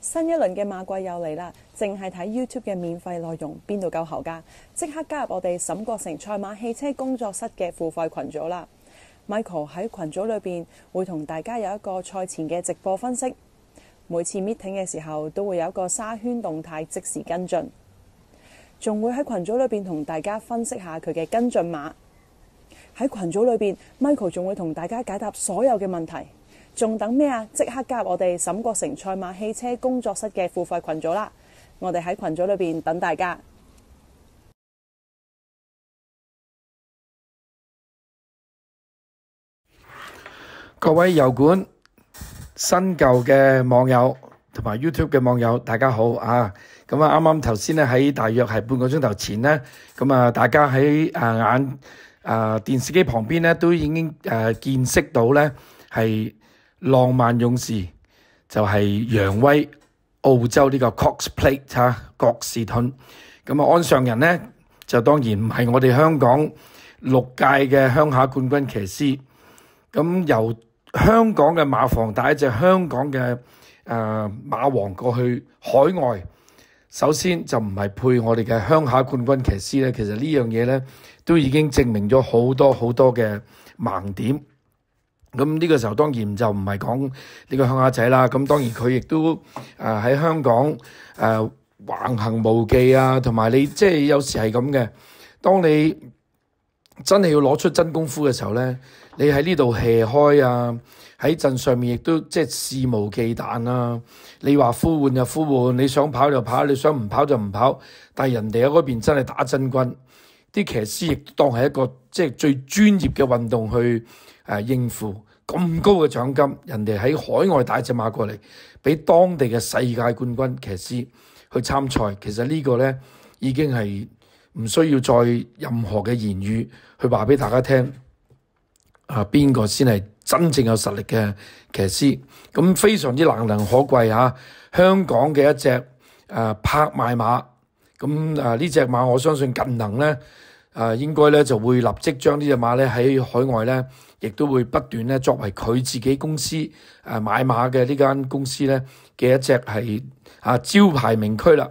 新一轮嘅马季又嚟啦，净系睇 YouTube 嘅免费内容边度够喉噶？即刻加入我哋沈国成赛马汽车工作室嘅付费群组啦！Michael 喺群组里边会同大家有一个赛前嘅直播分析，每次 meeting 嘅时候都会有一个沙圈动态即时跟进，仲会喺群组里边同大家分析下佢嘅跟进码。喺群组里边，Michael 仲会同大家解答所有嘅问题。仲等咩啊？即刻加入我哋沈国成赛马汽车工作室嘅付费群组啦！我哋喺群组里边等大家。各位油管新旧嘅网友同埋 YouTube 嘅网友，大家好啊！咁啊，啱啱头先咧，喺大约系半个钟头前咧，咁啊，大家喺啊眼啊电视机旁边咧，都已经诶见识到咧系。浪漫勇士就係楊威澳洲呢個 coxplate 哈，郭士顿。咁啊，安上人呢，就當然唔係我哋香港六屆嘅鄉下冠軍騎師，咁由香港嘅馬房帶一隻香港嘅誒馬王過去海外，首先就唔係配我哋嘅鄉下冠軍騎師咧，其實呢樣嘢咧都已經證明咗好多好多嘅盲點。咁呢個時候當然就唔係講呢個鄉下仔啦，咁當然佢亦都誒喺香港誒橫行無忌啊，同埋你即係有時係咁嘅。當你真係要攞出真功夫嘅時候咧，你喺呢度 h 開啊，喺陣上面亦都即係肆無忌憚啊。你話呼喚就呼喚，你想跑就跑，你想唔跑就唔跑。但係人哋喺嗰邊真係打真軍，啲騎師亦當係一個。即係最專業嘅運動去誒應付咁高嘅獎金，人哋喺海外带只馬過嚟，俾當地嘅世界冠軍騎師去參賽。其實呢個呢已經係唔需要再任何嘅言語去話俾大家聽。啊，邊個先係真正有實力嘅騎師？咁非常之難能可貴啊！香港嘅一隻誒拍卖馬，咁啊呢只馬我相信更能呢。啊，應該咧就會立即將呢只馬咧喺海外咧，亦都會不斷咧作為佢自己公司誒買馬嘅呢間公司咧嘅一隻係啊招牌名區啦。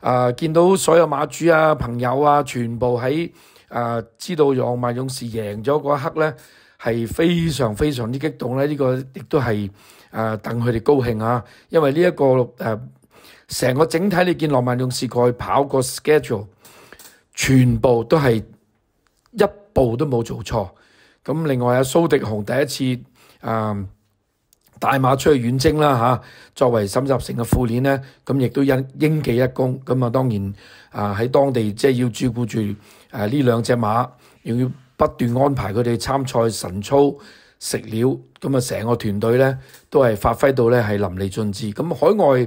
啊，見到所有馬主啊朋友啊，全部喺啊知道浪漫勇士贏咗嗰一刻咧，係非常非常之激動咧。呢個亦都係啊等佢哋高興啊，因為呢一個誒成個整體，你見浪漫勇士去跑個 schedule。全部都係一步都冇做錯，咁另外阿蘇迪雄第一次誒大馬出去遠征啦嚇，作為沈集成嘅副練咧，咁亦都因應記一功，咁啊當然啊喺當地即係要照顧住诶呢兩隻馬，又要不斷安排佢哋參賽神操食料，咁啊成個團隊咧都係發揮到咧係淋漓盡致，咁海外。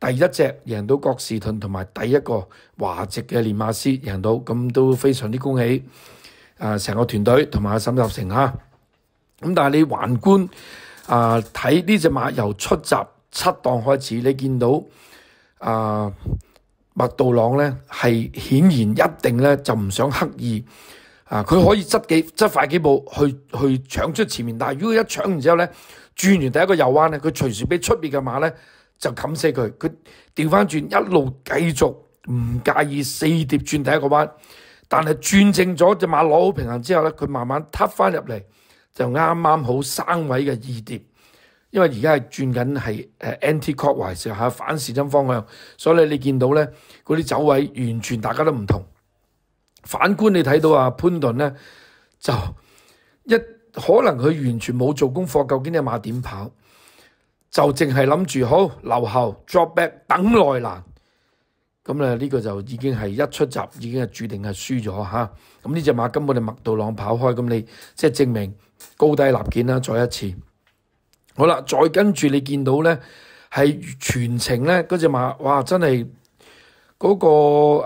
第一隻贏到郭士頓同埋第一個華籍嘅連馬師贏到，咁都非常之恭喜啊！成個團隊同埋阿沈立成嚇，咁但係你環觀啊，睇呢只馬由出閘七檔開始，你見到啊麥道朗咧係顯然一定咧就唔想刻意啊，佢可以執幾執快幾步去去搶出前面，但係如果一搶完之後咧轉完第一個右彎咧，佢隨時俾出邊嘅馬咧。就冚死佢，佢调翻轉，一路繼續唔介意四碟轉第一个弯，但係轉正咗只馬攞好平衡之後咧，佢慢慢揼翻入嚟，就啱啱好三位嘅二碟。因為而家係轉緊係 a NTC o 或者係反時針方向，所以你見到咧嗰啲走位完全大家都唔同。反觀你睇到啊潘頓咧，就一可能佢完全冇做功課，究竟只馬點跑？就淨係諗住好留後 drop back 等內欄，咁咧呢個就已經係一出閘已經係注定係輸咗嚇。咁呢只馬根本就麥道朗跑開，咁你即係證明高低立見啦。再一次，好啦，再跟住你見到咧係全程咧嗰只馬，哇！真係嗰個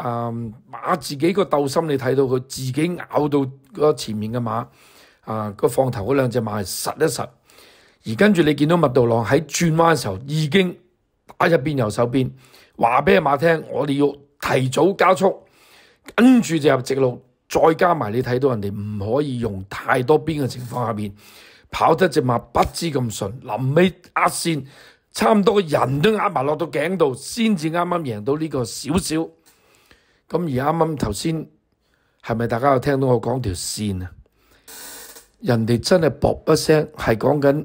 誒馬自己個鬥心，你睇到佢自己咬到嗰前面嘅馬啊，個放頭嗰兩隻馬係實一實。而跟住你見到麥道朗喺轉彎嘅時候已經打一邊右手邊，話俾阿馬聽，我哋要提早加速，跟住就入直路，再加埋你睇到人哋唔可以用太多邊嘅情況下面跑得只馬不知咁順，臨尾壓線差唔多個人都壓埋落到頸度，先至啱啱贏到呢個少少。咁而啱啱頭先係咪大家有聽到我講條線啊？人哋真係噃一聲係講緊。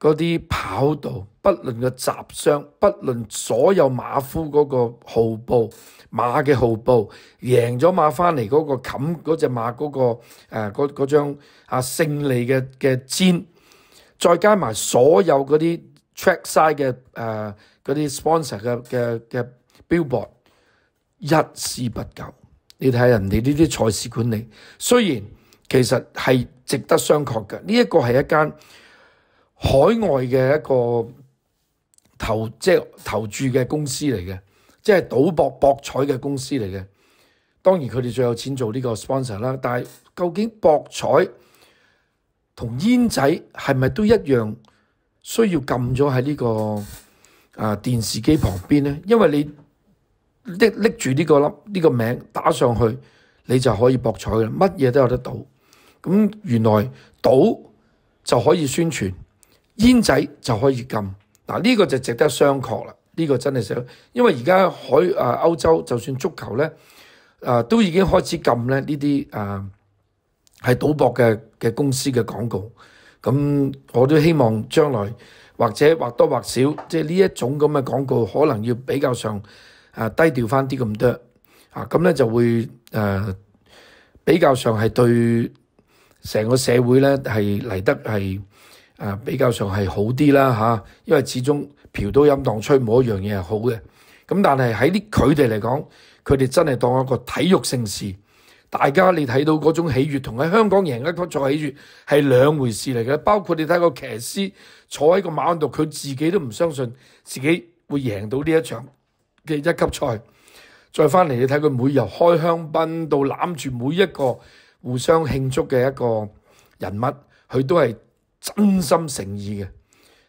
嗰啲跑道，不論個雜商，不論所有馬夫嗰個號布馬嘅號布，贏咗馬翻嚟嗰個冚嗰只馬嗰個誒嗰嗰張啊勝利嘅嘅毡，再加埋所有嗰啲 trackside 嘅诶嗰啲 sponsor 嘅嘅嘅標 d 一絲不苟。你睇下人哋呢啲賽事管理，雖然其實係值得商榷嘅，呢一個係一間。海外嘅一個投即系投注嘅公司嚟嘅，即係賭博博彩嘅公司嚟嘅。當然佢哋最有錢做呢個 sponsor 啦。但係究竟博彩同煙仔係咪都一樣需要禁咗喺呢個啊電視機旁邊咧？因為你拎拎住呢個粒呢个名打上去，你就可以博彩嘅，乜嘢都有得到。咁原來賭就可以宣傳。煙仔就可以禁，嗱呢個就值得商榷啦。呢個真係想，因為而家海誒歐洲就算足球咧，誒都已經開始禁咧呢啲誒係賭博嘅嘅公司嘅廣告。咁我都希望將來或者或多或少，即係呢一種咁嘅廣告，可能要比較上誒低調翻啲咁多。啊，咁咧就會誒比較上係對成個社會咧係嚟得係。啊，比較上係好啲啦嚇，因為始終嫖都飲當吹，冇一樣嘢係好嘅。咁但係喺啲佢哋嚟講，佢哋真係當一個體育盛事。大家你睇到嗰種喜悦，同喺香港贏一級賽喜悦係兩回事嚟嘅。包括你睇個騎師坐喺個馬鞍度，佢自己都唔相信自己會贏到呢一場嘅一級賽。再翻嚟你睇佢每日開香檳到攬住每一個互相慶祝嘅一個人物，佢都係。真心誠意嘅，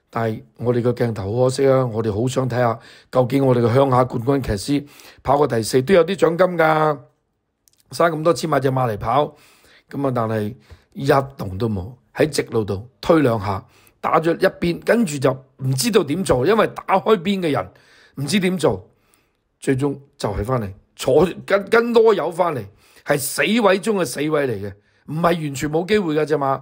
但系我哋个镜头好可惜啊！我哋好想睇下究竟我哋嘅乡下冠军骑师跑过第四都有啲奖金噶，嘥咁多钱买只马嚟跑，咁啊但系一动都冇喺直路度推两下，打咗一边，跟住就唔知道点做，因为打开边嘅人唔知点做，最终就系翻嚟坐跟跟多友翻嚟，系死位中嘅死位嚟嘅，唔系完全冇机会噶只马。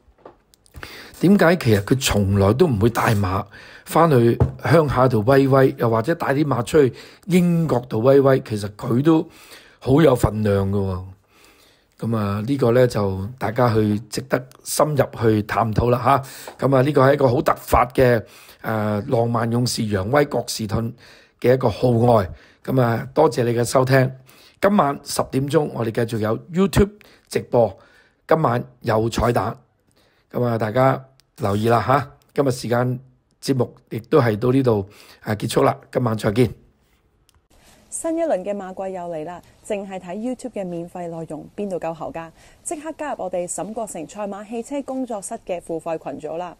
点解其实佢从来都唔会带马翻去乡下度威威，又或者带啲马出去英国度威威？其实佢都好有份量噶。咁啊，呢个咧就大家去值得深入去探讨啦吓。咁啊，呢个系一个好特发嘅诶，浪漫勇士扬威葛士盾嘅一个号外。咁啊，多谢你嘅收听。今晚十点钟，我哋继续有 YouTube 直播。今晚有彩蛋。咁啊，大家。留意啦，吓今日时间节目亦都系到呢度啊结束啦，今晚再见。新一轮嘅马季又嚟啦，净系睇 YouTube 嘅免费内容边度够喉噶？即刻加入我哋沈国成赛马汽车工作室嘅付费群组啦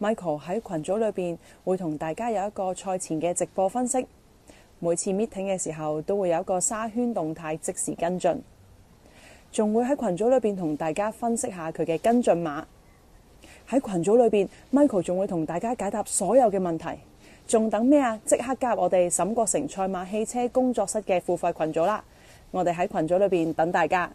！Michael 喺群组里边会同大家有一个赛前嘅直播分析，每次 meeting 嘅时候都会有一个沙圈动态即时跟进，仲会喺群组里边同大家分析下佢嘅跟进码。喺群组里边，Michael 仲会同大家解答所有嘅问题，仲等咩啊？即刻加入我哋沈国成赛马汽车工作室嘅付费群组啦！我哋喺群组里边等大家。